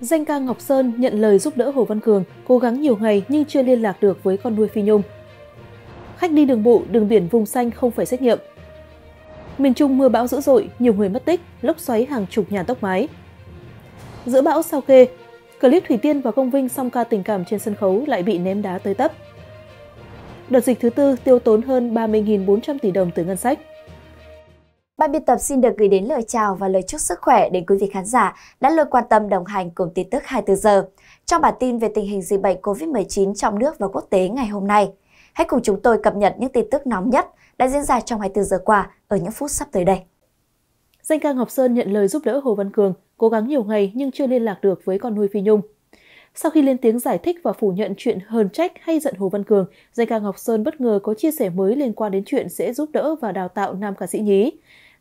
Danh ca Ngọc Sơn nhận lời giúp đỡ Hồ Văn Cường, cố gắng nhiều ngày nhưng chưa liên lạc được với con nuôi Phi Nhung. Khách đi đường bộ, đường biển vùng xanh không phải xét nghiệm. Miền Trung mưa bão dữ dội, nhiều người mất tích, lốc xoáy hàng chục nhà tốc mái. Giữa bão sao kê, clip Thủy Tiên và Công Vinh song ca tình cảm trên sân khấu lại bị ném đá tới tấp. Đợt dịch thứ tư tiêu tốn hơn 30.400 tỷ đồng từ ngân sách. Ban biên tập xin được gửi đến lời chào và lời chúc sức khỏe đến quý vị khán giả đã luôn quan tâm đồng hành cùng tin tức 24 giờ. Trong bản tin về tình hình dịch bệnh COVID-19 trong nước và quốc tế ngày hôm nay, hãy cùng chúng tôi cập nhật những tin tức nóng nhất đã diễn ra trong 24 giờ qua ở những phút sắp tới đây. Danh ca Ngọc Sơn nhận lời giúp đỡ Hồ Văn Cường, cố gắng nhiều ngày nhưng chưa liên lạc được với con nuôi Phi Nhung. Sau khi lên tiếng giải thích và phủ nhận chuyện hờn trách hay giận Hồ Văn Cường, danh ca Ngọc Sơn bất ngờ có chia sẻ mới liên quan đến chuyện sẽ giúp đỡ và đào tạo nam ca sĩ nhí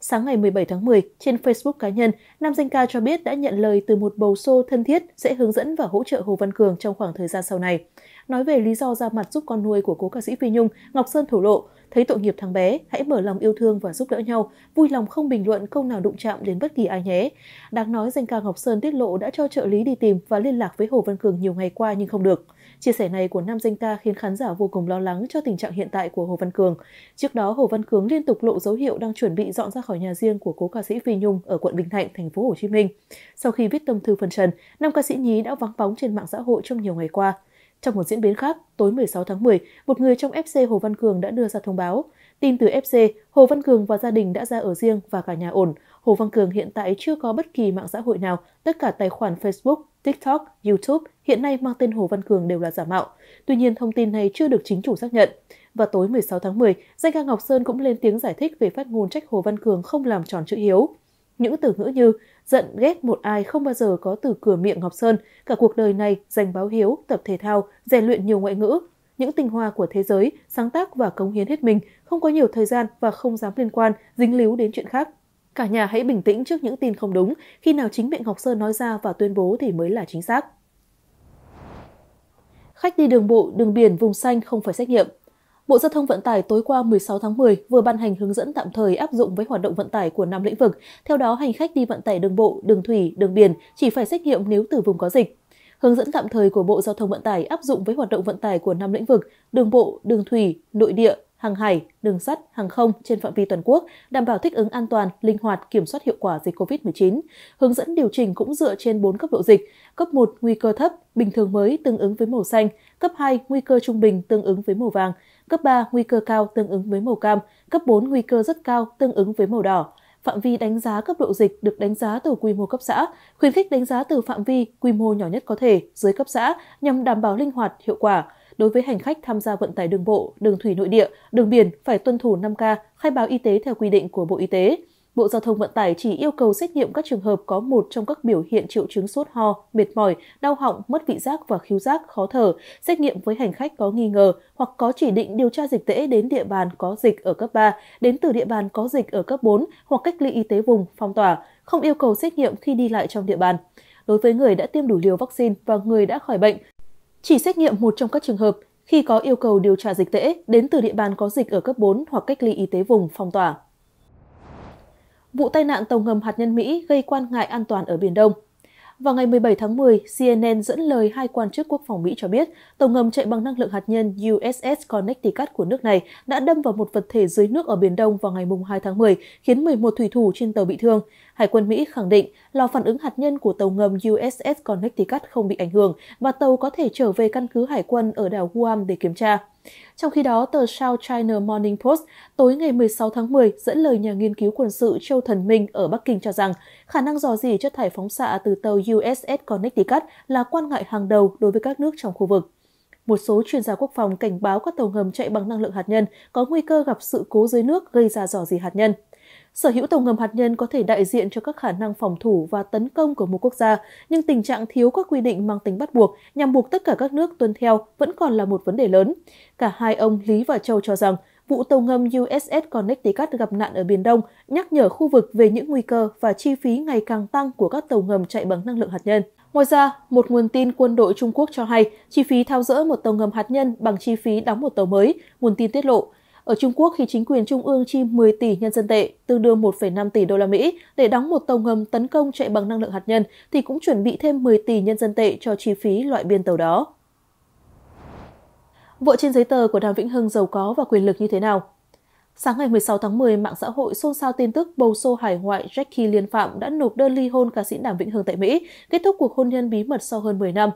sáng ngày 17 tháng 10 trên Facebook cá nhân, nam danh ca cho biết đã nhận lời từ một bầu xô thân thiết sẽ hướng dẫn và hỗ trợ Hồ Văn Cường trong khoảng thời gian sau này. Nói về lý do ra mặt giúp con nuôi của cố ca sĩ Phi Nhung, Ngọc Sơn thổ lộ, thấy tội nghiệp thằng bé, hãy mở lòng yêu thương và giúp đỡ nhau, vui lòng không bình luận câu nào đụng chạm đến bất kỳ ai nhé. Đáng nói danh ca Ngọc Sơn tiết lộ đã cho trợ lý đi tìm và liên lạc với Hồ Văn Cường nhiều ngày qua nhưng không được. Chia sẻ này của nam danh ca khiến khán giả vô cùng lo lắng cho tình trạng hiện tại của Hồ Văn Cường. Trước đó, Hồ Văn Cường liên tục lộ dấu hiệu đang chuẩn bị dọn ra khỏi nhà riêng của cố ca sĩ Phi Nhung ở quận Bình Thạnh, thành phố Hồ Chí Minh. Sau khi viết tâm thư phần trần, nam ca sĩ nhí đã vắng bóng trên mạng xã hội trong nhiều ngày qua. Trong một diễn biến khác, tối 16 tháng 10, một người trong FC Hồ Văn Cường đã đưa ra thông báo. Tin từ FC, Hồ Văn Cường và gia đình đã ra ở riêng và cả nhà ổn. Hồ Văn Cường hiện tại chưa có bất kỳ mạng xã hội nào, tất cả tài khoản Facebook, TikTok, YouTube hiện nay mang tên Hồ Văn Cường đều là giả mạo. Tuy nhiên, thông tin này chưa được chính chủ xác nhận. Và tối 16 tháng 10, danh ca Ngọc Sơn cũng lên tiếng giải thích về phát ngôn trách Hồ Văn Cường không làm tròn chữ hiếu. Những từ ngữ như giận ghét một ai không bao giờ có từ cửa miệng Ngọc Sơn, cả cuộc đời này dành báo hiếu, tập thể thao, rèn luyện nhiều ngoại ngữ, những tinh hoa của thế giới, sáng tác và cống hiến hết mình, không có nhiều thời gian và không dám liên quan, dính líu đến chuyện khác. Cả nhà hãy bình tĩnh trước những tin không đúng, khi nào chính miệng Ngọc Sơn nói ra và tuyên bố thì mới là chính xác. Khách đi đường bộ, đường biển, vùng xanh không phải xét nghiệm. Bộ Giao thông Vận tải tối qua 16 tháng 10 vừa ban hành hướng dẫn tạm thời áp dụng với hoạt động vận tải của 5 lĩnh vực. Theo đó, hành khách đi vận tải đường bộ, đường thủy, đường biển chỉ phải xét nghiệm nếu từ vùng có dịch. Hướng dẫn tạm thời của Bộ Giao thông Vận tải áp dụng với hoạt động vận tải của 5 lĩnh vực: đường bộ, đường thủy, nội địa, hàng hải, đường sắt, hàng không trên phạm vi toàn quốc, đảm bảo thích ứng an toàn, linh hoạt, kiểm soát hiệu quả dịch COVID-19. Hướng dẫn điều chỉnh cũng dựa trên 4 cấp độ dịch. Cấp 1 nguy cơ thấp, bình thường mới tương ứng với màu xanh, cấp 2 nguy cơ trung bình tương ứng với màu vàng, cấp 3 nguy cơ cao tương ứng với màu cam, cấp 4 nguy cơ rất cao tương ứng với màu đỏ phạm vi đánh giá cấp độ dịch được đánh giá từ quy mô cấp xã, khuyến khích đánh giá từ phạm vi quy mô nhỏ nhất có thể dưới cấp xã nhằm đảm bảo linh hoạt, hiệu quả. Đối với hành khách tham gia vận tải đường bộ, đường thủy nội địa, đường biển phải tuân thủ 5K, khai báo y tế theo quy định của Bộ Y tế. Bộ Giao thông Vận tải chỉ yêu cầu xét nghiệm các trường hợp có một trong các biểu hiện triệu chứng sốt ho, mệt mỏi, đau họng, mất vị giác và khiếu giác, khó thở, xét nghiệm với hành khách có nghi ngờ hoặc có chỉ định điều tra dịch tễ đến địa bàn có dịch ở cấp 3, đến từ địa bàn có dịch ở cấp 4 hoặc cách ly y tế vùng, phong tỏa, không yêu cầu xét nghiệm khi đi lại trong địa bàn đối với người đã tiêm đủ liều vaccine và người đã khỏi bệnh chỉ xét nghiệm một trong các trường hợp khi có yêu cầu điều tra dịch tễ đến từ địa bàn có dịch ở cấp 4 hoặc cách ly y tế vùng phong tỏa. Vụ tai nạn tàu ngầm hạt nhân Mỹ gây quan ngại an toàn ở Biển Đông vào ngày 17 tháng 10, CNN dẫn lời hai quan chức quốc phòng Mỹ cho biết tàu ngầm chạy bằng năng lượng hạt nhân USS Connecticut của nước này đã đâm vào một vật thể dưới nước ở Biển Đông vào ngày 2 tháng 10, khiến 11 thủy thủ trên tàu bị thương. Hải quân Mỹ khẳng định lò phản ứng hạt nhân của tàu ngầm USS Connecticut không bị ảnh hưởng và tàu có thể trở về căn cứ hải quân ở đảo Guam để kiểm tra. Trong khi đó, tờ South China Morning Post tối ngày 16 tháng 10 dẫn lời nhà nghiên cứu quân sự Châu Thần Minh ở Bắc Kinh cho rằng khả năng dò dỉ chất thải phóng xạ từ tàu USS Connecticut là quan ngại hàng đầu đối với các nước trong khu vực. Một số chuyên gia quốc phòng cảnh báo các tàu ngầm chạy bằng năng lượng hạt nhân có nguy cơ gặp sự cố dưới nước gây ra dò dỉ hạt nhân. Sở hữu tàu ngầm hạt nhân có thể đại diện cho các khả năng phòng thủ và tấn công của một quốc gia, nhưng tình trạng thiếu các quy định mang tính bắt buộc nhằm buộc tất cả các nước tuân theo vẫn còn là một vấn đề lớn. Cả hai ông Lý và Châu cho rằng vụ tàu ngầm USS Connecticut gặp nạn ở Biển Đông nhắc nhở khu vực về những nguy cơ và chi phí ngày càng tăng của các tàu ngầm chạy bằng năng lượng hạt nhân. Ngoài ra, một nguồn tin quân đội Trung Quốc cho hay chi phí thao rỡ một tàu ngầm hạt nhân bằng chi phí đóng một tàu mới, nguồn tin tiết lộ ở Trung Quốc, khi chính quyền trung ương chi 10 tỷ nhân dân tệ, tương đương 1,5 tỷ đô la Mỹ để đóng một tàu ngầm tấn công chạy bằng năng lượng hạt nhân, thì cũng chuẩn bị thêm 10 tỷ nhân dân tệ cho chi phí loại biên tàu đó. Vợ trên giấy tờ của Đàm Vĩnh Hưng giàu có và quyền lực như thế nào? Sáng ngày 16 tháng 10, mạng xã hội xôn xao tin tức bầu sô hải ngoại Jackie Liên Phạm đã nộp đơn ly hôn ca sĩ Đàm Vĩnh Hưng tại Mỹ, kết thúc cuộc hôn nhân bí mật sau hơn 10 năm.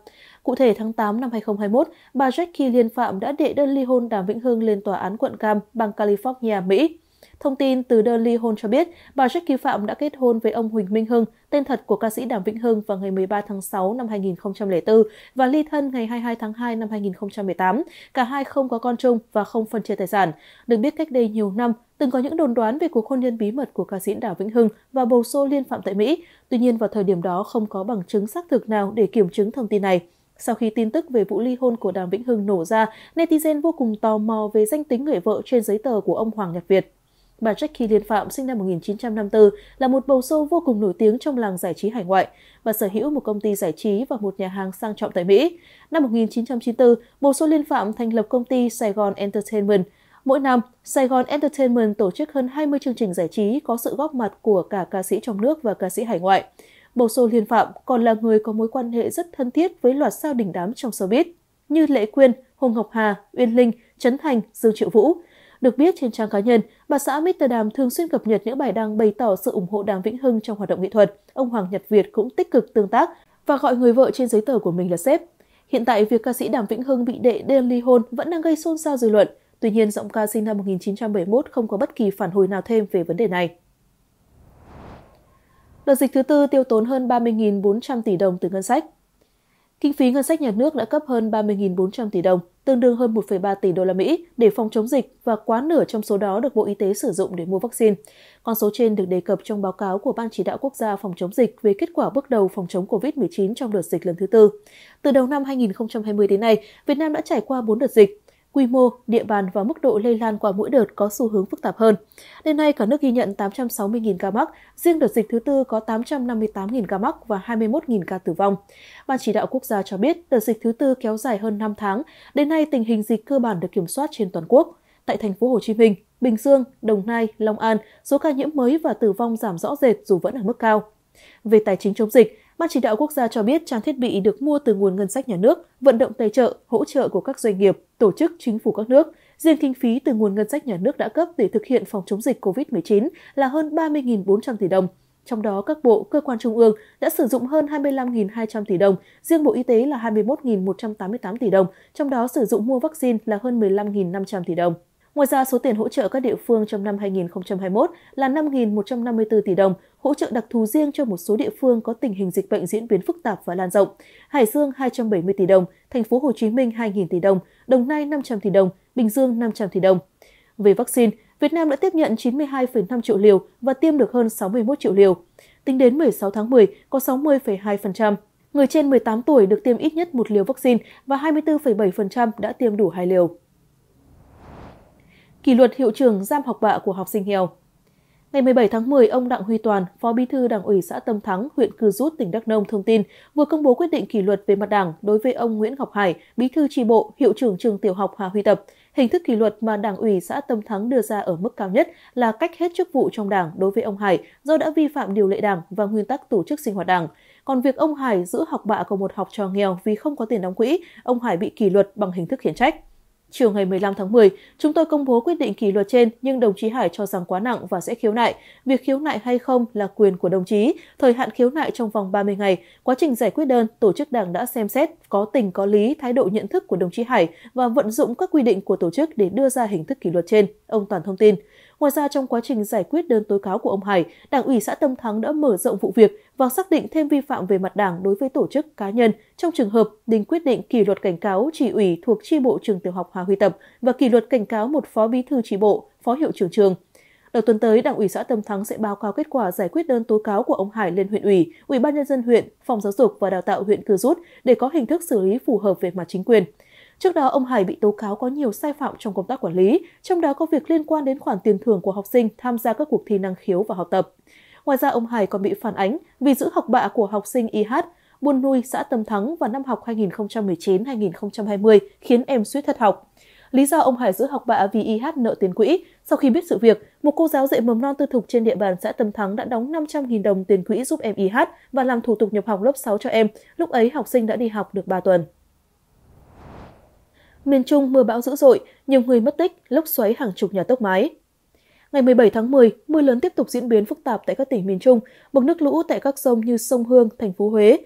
Cụ thể, tháng 8 năm 2021, bà Jackie Liên Phạm đã đệ đơn ly hôn Đàm Vĩnh Hưng lên Tòa án quận Cam, bang California, Mỹ. Thông tin từ đơn ly hôn cho biết, bà Jackie Phạm đã kết hôn với ông Huỳnh Minh Hưng, tên thật của ca sĩ Đàm Vĩnh Hưng vào ngày 13 tháng 6 năm 2004 và ly thân ngày 22 tháng 2 năm 2018. Cả hai không có con chung và không phân chia tài sản. Được biết cách đây nhiều năm, từng có những đồn đoán về cuộc hôn nhân bí mật của ca sĩ Đào Vĩnh Hưng và bầu xô liên phạm tại Mỹ. Tuy nhiên, vào thời điểm đó không có bằng chứng xác thực nào để kiểm chứng thông tin này. Sau khi tin tức về vụ ly hôn của Đàm Vĩnh Hưng nổ ra, netizen vô cùng tò mò về danh tính người vợ trên giấy tờ của ông Hoàng Nhật Việt. Bà Jackie Liên Phạm sinh năm 1954 là một bầu sâu vô cùng nổi tiếng trong làng giải trí hải ngoại và sở hữu một công ty giải trí và một nhà hàng sang trọng tại Mỹ. Năm 1994, bầu sâu Liên Phạm thành lập công ty Sài Gòn Entertainment. Mỗi năm, Sài Gòn Entertainment tổ chức hơn 20 chương trình giải trí có sự góp mặt của cả ca sĩ trong nước và ca sĩ hải ngoại. Bầu sâu Liên Phạm còn là người có mối quan hệ rất thân thiết với loạt sao đỉnh đám trong showbiz như Lệ Quyên, Hùng Ngọc Hà, Uyên Linh, Trấn Thành, Dương Triệu Vũ – được biết, trên trang cá nhân, bà xã Mr Đàm thường xuyên cập nhật những bài đăng bày tỏ sự ủng hộ Đàm Vĩnh Hưng trong hoạt động nghệ thuật. Ông Hoàng Nhật Việt cũng tích cực tương tác và gọi người vợ trên giấy tờ của mình là sếp. Hiện tại, việc ca sĩ Đàm Vĩnh Hưng bị đệ đơn ly hôn vẫn đang gây xôn xao dư luận. Tuy nhiên, giọng ca sinh năm 1971 không có bất kỳ phản hồi nào thêm về vấn đề này. Đợt dịch thứ tư tiêu tốn hơn 30.400 tỷ đồng từ ngân sách. Kinh phí ngân sách nhà nước đã cấp hơn 30.400 tỷ đồng, tương đương hơn 1,3 tỷ đô la Mỹ để phòng chống dịch và quá nửa trong số đó được Bộ Y tế sử dụng để mua vaccine. Con số trên được đề cập trong báo cáo của Ban Chỉ đạo Quốc gia phòng chống dịch về kết quả bước đầu phòng chống COVID-19 trong đợt dịch lần thứ tư. Từ đầu năm 2020 đến nay, Việt Nam đã trải qua 4 đợt dịch, quy mô, địa bàn và mức độ lây lan qua mỗi đợt có xu hướng phức tạp hơn. Đến nay, cả nước ghi nhận 860.000 ca mắc, riêng đợt dịch thứ tư có 858.000 ca mắc và 21.000 ca tử vong. Ban chỉ đạo quốc gia cho biết, đợt dịch thứ tư kéo dài hơn 5 tháng, đến nay tình hình dịch cơ bản được kiểm soát trên toàn quốc. Tại thành phố Hồ Chí Minh, Bình Dương, Đồng Nai, Long An, số ca nhiễm mới và tử vong giảm rõ rệt dù vẫn ở mức cao. Về tài chính chống dịch, Ban chỉ đạo quốc gia cho biết trang thiết bị được mua từ nguồn ngân sách nhà nước, vận động tài trợ, hỗ trợ của các doanh nghiệp, tổ chức, chính phủ các nước. Riêng kinh phí từ nguồn ngân sách nhà nước đã cấp để thực hiện phòng chống dịch COVID-19 là hơn 30.400 tỷ đồng. Trong đó, các bộ, cơ quan trung ương đã sử dụng hơn 25.200 tỷ đồng, riêng Bộ Y tế là 21.188 tỷ đồng, trong đó sử dụng mua vaccine là hơn 15.500 tỷ đồng. Ngoài ra, số tiền hỗ trợ các địa phương trong năm 2021 là 5.154 tỷ đồng, hỗ trợ đặc thù riêng cho một số địa phương có tình hình dịch bệnh diễn biến phức tạp và lan rộng. Hải Dương 270 tỷ đồng, Thành phố Hồ Chí Minh 2.000 tỷ đồng, Đồng Nai 500 tỷ đồng, Bình Dương 500 tỷ đồng. Về vaccine, Việt Nam đã tiếp nhận 92,5 triệu liều và tiêm được hơn 61 triệu liều. Tính đến 16 tháng 10, có 60,2%. Người trên 18 tuổi được tiêm ít nhất một liều vaccine và 24,7% đã tiêm đủ hai liều kỷ luật hiệu trưởng giam học bạ của học sinh nghèo. Ngày 17 tháng 10, ông Đặng Huy Toàn, Phó Bí thư Đảng ủy xã Tâm Thắng, huyện Cư Rút, tỉnh Đắk Nông thông tin vừa công bố quyết định kỷ luật về mặt Đảng đối với ông Nguyễn Ngọc Hải, Bí thư tri bộ, hiệu trưởng trường tiểu học Hà Huy Tập. Hình thức kỷ luật mà Đảng ủy xã Tâm Thắng đưa ra ở mức cao nhất là cách hết chức vụ trong Đảng đối với ông Hải do đã vi phạm điều lệ Đảng và nguyên tắc tổ chức sinh hoạt Đảng. Còn việc ông Hải giữ học bạ của một học trò nghèo vì không có tiền đóng quỹ, ông Hải bị kỷ luật bằng hình thức khiển trách. Chiều ngày 15 tháng 10, chúng tôi công bố quyết định kỷ luật trên nhưng đồng chí Hải cho rằng quá nặng và sẽ khiếu nại. Việc khiếu nại hay không là quyền của đồng chí, thời hạn khiếu nại trong vòng 30 ngày. Quá trình giải quyết đơn, tổ chức đảng đã xem xét có tình có lý thái độ nhận thức của đồng chí Hải và vận dụng các quy định của tổ chức để đưa ra hình thức kỷ luật trên, ông Toàn thông tin. Ngoài ra, trong quá trình giải quyết đơn tố cáo của ông Hải, Đảng ủy xã Tâm Thắng đã mở rộng vụ việc và xác định thêm vi phạm về mặt đảng đối với tổ chức cá nhân trong trường hợp đình quyết định kỷ luật cảnh cáo chỉ ủy thuộc tri bộ trường tiểu học Hà Huy Tập và kỷ luật cảnh cáo một phó bí thư tri bộ, phó hiệu trưởng trường. Đầu tuần tới, Đảng ủy xã Tâm Thắng sẽ báo cáo kết quả giải quyết đơn tố cáo của ông Hải lên huyện ủy, ủy ban nhân dân huyện, phòng giáo dục và đào tạo huyện Cư Rút để có hình thức xử lý phù hợp về mặt chính quyền. Trước đó, ông Hải bị tố cáo có nhiều sai phạm trong công tác quản lý, trong đó có việc liên quan đến khoản tiền thưởng của học sinh tham gia các cuộc thi năng khiếu và học tập. Ngoài ra, ông Hải còn bị phản ánh vì giữ học bạ của học sinh IH, Buôn Nuôi, xã Tâm Thắng vào năm học 2019-2020 khiến em suýt thất học. Lý do ông Hải giữ học bạ vì IH nợ tiền quỹ. Sau khi biết sự việc, một cô giáo dạy mầm non tư thục trên địa bàn xã Tâm Thắng đã đóng 500.000 đồng tiền quỹ giúp em IH và làm thủ tục nhập học lớp 6 cho em. Lúc ấy học sinh đã đi học được 3 tuần. Miền Trung mưa bão dữ dội, nhiều người mất tích, lốc xoáy hàng chục nhà tốc mái. Ngày 17 tháng 10, mưa lớn tiếp tục diễn biến phức tạp tại các tỉnh miền Trung, mực nước lũ tại các sông như sông Hương, thành phố Huế,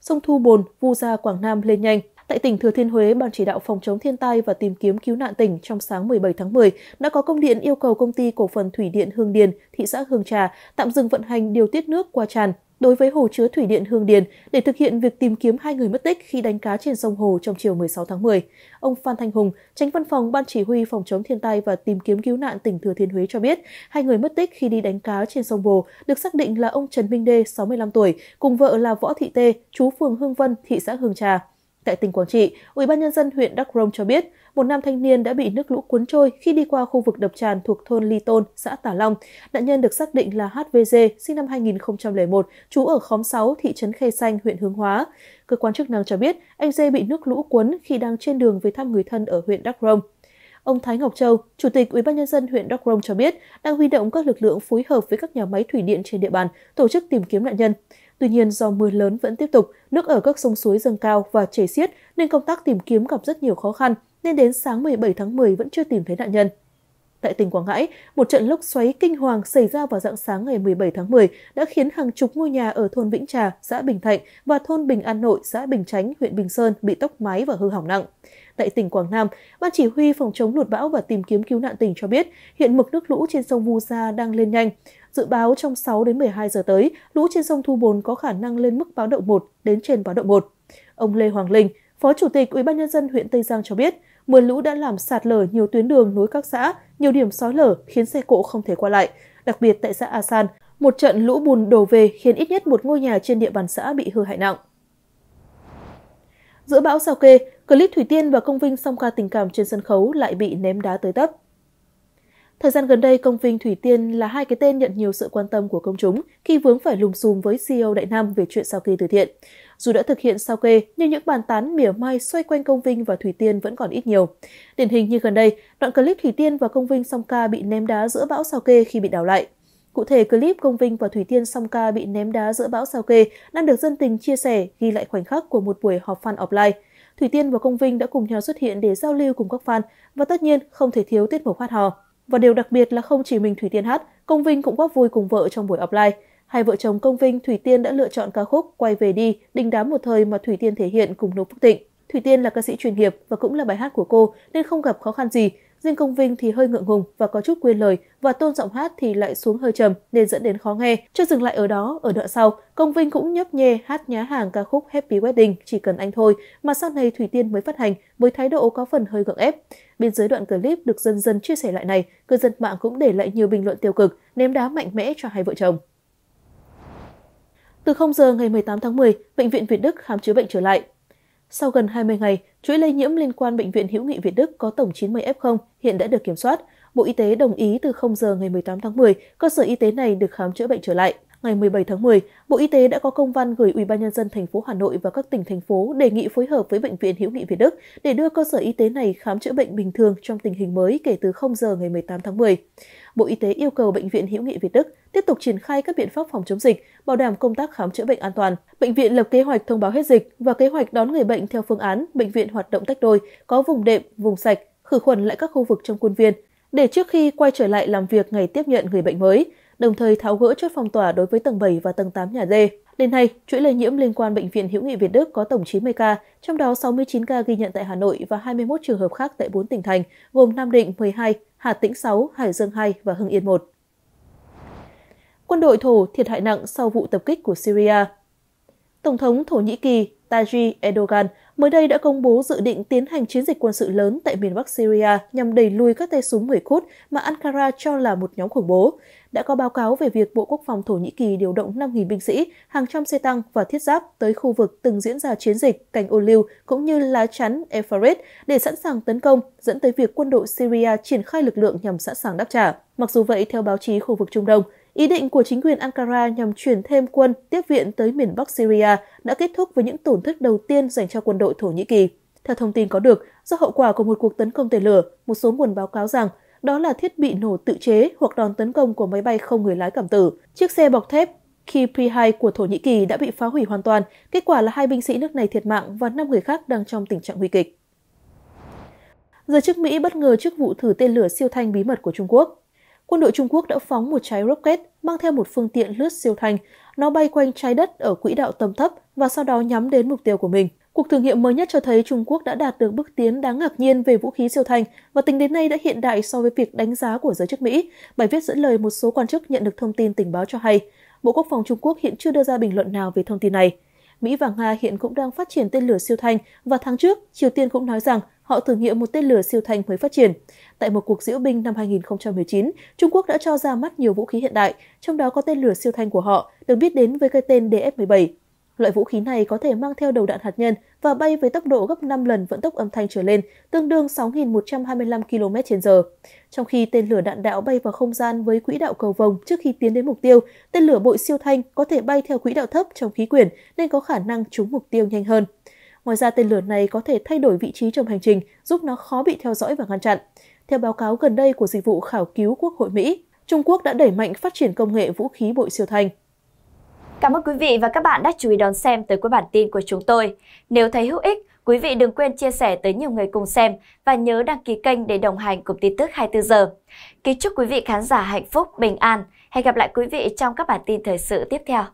sông Thu Bồn, Vu Gia, Quảng Nam lên nhanh. Tại tỉnh Thừa Thiên Huế, Ban chỉ đạo phòng chống thiên tai và tìm kiếm cứu nạn tỉnh trong sáng 17 tháng 10 đã có công điện yêu cầu công ty cổ phần thủy điện Hương Điền, thị xã Hương Trà tạm dừng vận hành điều tiết nước qua tràn đối với hồ chứa thủy điện Hương Điền để thực hiện việc tìm kiếm hai người mất tích khi đánh cá trên sông Hồ trong chiều 16 tháng 10. Ông Phan Thanh Hùng, Tránh Văn phòng Ban Chỉ huy Phòng chống thiên tai và tìm kiếm cứu nạn tỉnh Thừa Thiên Huế cho biết, hai người mất tích khi đi đánh cá trên sông Hồ được xác định là ông Trần Minh Đê, 65 tuổi, cùng vợ là Võ Thị Tê, chú phường Hương Vân, thị xã Hương Trà. Tại tỉnh Quảng Trị, Ủy ban nhân dân huyện Đắk Rông cho biết, một nam thanh niên đã bị nước lũ cuốn trôi khi đi qua khu vực đập tràn thuộc thôn Ly Tôn, xã Tả Long. Nạn nhân được xác định là HVG, sinh năm 2001, trú ở khóm 6, thị trấn Khe Xanh, huyện Hướng Hóa. Cơ quan chức năng cho biết, anh Dê bị nước lũ cuốn khi đang trên đường về thăm người thân ở huyện Đắk Rông. Ông Thái Ngọc Châu, Chủ tịch Ủy ban nhân dân huyện Đắk Rông cho biết, đang huy động các lực lượng phối hợp với các nhà máy thủy điện trên địa bàn tổ chức tìm kiếm nạn nhân. Tuy nhiên, do mưa lớn vẫn tiếp tục, nước ở các sông suối dâng cao và chảy xiết nên công tác tìm kiếm gặp rất nhiều khó khăn, nên đến sáng 17 tháng 10 vẫn chưa tìm thấy nạn nhân. Tại tỉnh Quảng Ngãi, một trận lốc xoáy kinh hoàng xảy ra vào dạng sáng ngày 17 tháng 10 đã khiến hàng chục ngôi nhà ở thôn Vĩnh Trà, xã Bình Thạnh và thôn Bình An Nội, xã Bình Chánh, huyện Bình Sơn bị tốc mái và hư hỏng nặng tại tỉnh Quảng Nam, Ban Chỉ huy Phòng chống lụt bão và tìm kiếm cứu nạn tỉnh cho biết hiện mực nước lũ trên sông Vu Sa đang lên nhanh. Dự báo trong 6 đến 12 giờ tới, lũ trên sông Thu Bồn có khả năng lên mức báo động 1 đến trên báo động 1. Ông Lê Hoàng Linh, Phó Chủ tịch UBND huyện Tây Giang cho biết, mưa lũ đã làm sạt lở nhiều tuyến đường nối các xã, nhiều điểm sói lở khiến xe cộ không thể qua lại. Đặc biệt tại xã A San, một trận lũ bùn đổ về khiến ít nhất một ngôi nhà trên địa bàn xã bị hư hại nặng. Giữa bão sao kê, Clip Thủy Tiên và Công Vinh song ca tình cảm trên sân khấu lại bị ném đá tới tấp. Thời gian gần đây, Công Vinh Thủy Tiên là hai cái tên nhận nhiều sự quan tâm của công chúng khi vướng phải lùm xùm với CEO Đại Nam về chuyện sao kê từ thiện. Dù đã thực hiện sao kê, nhưng những bàn tán mỉa mai xoay quanh Công Vinh và Thủy Tiên vẫn còn ít nhiều. Điển hình như gần đây, đoạn clip Thủy Tiên và Công Vinh song ca bị ném đá giữa bão sao kê khi bị đào lại. Cụ thể, clip Công Vinh và Thủy Tiên song ca bị ném đá giữa bão sao kê đang được dân tình chia sẻ ghi lại khoảnh khắc của một buổi họp fan offline. Thủy Tiên và Công Vinh đã cùng nhau xuất hiện để giao lưu cùng các fan và tất nhiên không thể thiếu tiết mục hát hò. Và điều đặc biệt là không chỉ mình Thủy Tiên hát, Công Vinh cũng góp vui cùng vợ trong buổi offline. Hai vợ chồng Công Vinh, Thủy Tiên đã lựa chọn ca khúc Quay về đi, đình đám một thời mà Thủy Tiên thể hiện cùng Nô Phúc Tịnh. Thủy Tiên là ca sĩ chuyên nghiệp và cũng là bài hát của cô nên không gặp khó khăn gì Riêng Công Vinh thì hơi ngượng ngùng và có chút quên lời và tôn giọng hát thì lại xuống hơi trầm nên dẫn đến khó nghe. Chưa dừng lại ở đó, ở đoạn sau, Công Vinh cũng nhấp nhê hát nhá hàng ca khúc Happy Wedding chỉ cần anh thôi mà sau này Thủy Tiên mới phát hành với thái độ có phần hơi gượng ép. Bên dưới đoạn clip được dân dân chia sẻ lại này, cư dân mạng cũng để lại nhiều bình luận tiêu cực, ném đá mạnh mẽ cho hai vợ chồng. Từ 0 giờ ngày 18 tháng 10, Bệnh viện Việt Đức khám chữa bệnh trở lại. Sau gần 20 ngày, chuỗi lây nhiễm liên quan Bệnh viện Hữu nghị Việt Đức có tổng 90 F0 hiện đã được kiểm soát. Bộ Y tế đồng ý từ 0 giờ ngày 18 tháng 10, cơ sở y tế này được khám chữa bệnh trở lại ngày 17 tháng 10, Bộ Y tế đã có công văn gửi Ủy ban nhân dân thành phố Hà Nội và các tỉnh thành phố đề nghị phối hợp với bệnh viện Hữu nghị Việt Đức để đưa cơ sở y tế này khám chữa bệnh bình thường trong tình hình mới kể từ 0 giờ ngày 18 tháng 10. Bộ Y tế yêu cầu bệnh viện Hữu nghị Việt Đức tiếp tục triển khai các biện pháp phòng chống dịch, bảo đảm công tác khám chữa bệnh an toàn. Bệnh viện lập kế hoạch thông báo hết dịch và kế hoạch đón người bệnh theo phương án bệnh viện hoạt động tách đôi, có vùng đệm, vùng sạch, khử khuẩn lại các khu vực trong khuôn viên để trước khi quay trở lại làm việc ngày tiếp nhận người bệnh mới, đồng thời tháo gỡ chốt phong tỏa đối với tầng 7 và tầng 8 nhà D. Đến nay, chuỗi lây nhiễm liên quan Bệnh viện Hữu nghị Việt Đức có tổng 90 ca, trong đó 69 ca ghi nhận tại Hà Nội và 21 trường hợp khác tại 4 tỉnh thành, gồm Nam Định 12, Hà Tĩnh 6, Hải Dương 2 và Hưng Yên 1. Quân đội Thổ thiệt hại nặng sau vụ tập kích của Syria Tổng thống Thổ Nhĩ Kỳ Tayyip Erdogan mới đây đã công bố dự định tiến hành chiến dịch quân sự lớn tại miền Bắc Syria nhằm đẩy lùi các tay súng người Kurd mà Ankara cho là một nhóm khủng bố. Đã có báo cáo về việc Bộ Quốc phòng Thổ Nhĩ Kỳ điều động 5.000 binh sĩ, hàng trăm xe tăng và thiết giáp tới khu vực từng diễn ra chiến dịch cành ô liu cũng như lá chắn Efaret để sẵn sàng tấn công, dẫn tới việc quân đội Syria triển khai lực lượng nhằm sẵn sàng đáp trả. Mặc dù vậy, theo báo chí khu vực Trung Đông, Ý định của chính quyền Ankara nhằm chuyển thêm quân tiếp viện tới miền Bắc Syria đã kết thúc với những tổn thất đầu tiên dành cho quân đội Thổ Nhĩ Kỳ. Theo thông tin có được, do hậu quả của một cuộc tấn công tên lửa, một số nguồn báo cáo rằng đó là thiết bị nổ tự chế hoặc đòn tấn công của máy bay không người lái cảm tử. Chiếc xe bọc thép Kipri-2 của Thổ Nhĩ Kỳ đã bị phá hủy hoàn toàn, kết quả là hai binh sĩ nước này thiệt mạng và 5 người khác đang trong tình trạng nguy kịch. Giới chức Mỹ bất ngờ trước vụ thử tên lửa siêu thanh bí mật của Trung Quốc quân đội Trung Quốc đã phóng một trái rocket mang theo một phương tiện lướt siêu thanh. Nó bay quanh trái đất ở quỹ đạo tầm thấp và sau đó nhắm đến mục tiêu của mình. Cuộc thử nghiệm mới nhất cho thấy Trung Quốc đã đạt được bước tiến đáng ngạc nhiên về vũ khí siêu thanh và tính đến nay đã hiện đại so với việc đánh giá của giới chức Mỹ. Bài viết dẫn lời một số quan chức nhận được thông tin tình báo cho hay. Bộ Quốc phòng Trung Quốc hiện chưa đưa ra bình luận nào về thông tin này. Mỹ và Nga hiện cũng đang phát triển tên lửa siêu thanh và tháng trước, Triều Tiên cũng nói rằng họ thử nghiệm một tên lửa siêu thanh mới phát triển. Tại một cuộc diễu binh năm 2019, Trung Quốc đã cho ra mắt nhiều vũ khí hiện đại, trong đó có tên lửa siêu thanh của họ, được biết đến với cái tên DF-17. Loại vũ khí này có thể mang theo đầu đạn hạt nhân và bay với tốc độ gấp 5 lần vận tốc âm thanh trở lên, tương đương 6.125 km/h. Trong khi tên lửa đạn đạo bay vào không gian với quỹ đạo cầu vồng trước khi tiến đến mục tiêu, tên lửa bội siêu thanh có thể bay theo quỹ đạo thấp trong khí quyển nên có khả năng trúng mục tiêu nhanh hơn. Ngoài ra, tên lửa này có thể thay đổi vị trí trong hành trình, giúp nó khó bị theo dõi và ngăn chặn. Theo báo cáo gần đây của Dịch vụ Khảo cứu Quốc hội Mỹ, Trung Quốc đã đẩy mạnh phát triển công nghệ vũ khí bội siêu thanh. Cảm ơn quý vị và các bạn đã chú ý đón xem tới cuối bản tin của chúng tôi. Nếu thấy hữu ích, quý vị đừng quên chia sẻ tới nhiều người cùng xem và nhớ đăng ký kênh để đồng hành cùng tin tức 24 giờ. Kính chúc quý vị khán giả hạnh phúc, bình an. Hẹn gặp lại quý vị trong các bản tin thời sự tiếp theo.